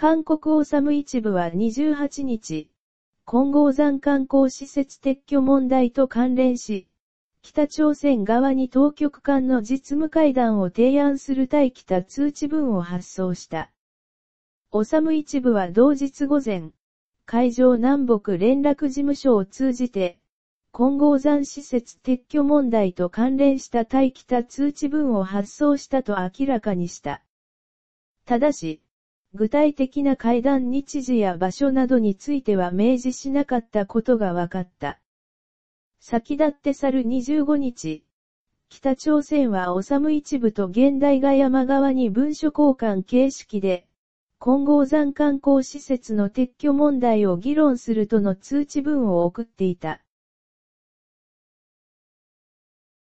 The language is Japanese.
韓国オサム一部は28日、混合山観光施設撤去問題と関連し、北朝鮮側に当局間の実務会談を提案する対北通知文を発送した。オサム一部は同日午前、海上南北連絡事務所を通じて、混合山施設撤去問題と関連した対北通知文を発送したと明らかにした。ただし、具体的な会談日時や場所などについては明示しなかったことが分かった。先立って去る25日、北朝鮮はオサム一部と現代が山側に文書交換形式で、混合山観光施設の撤去問題を議論するとの通知文を送っていた。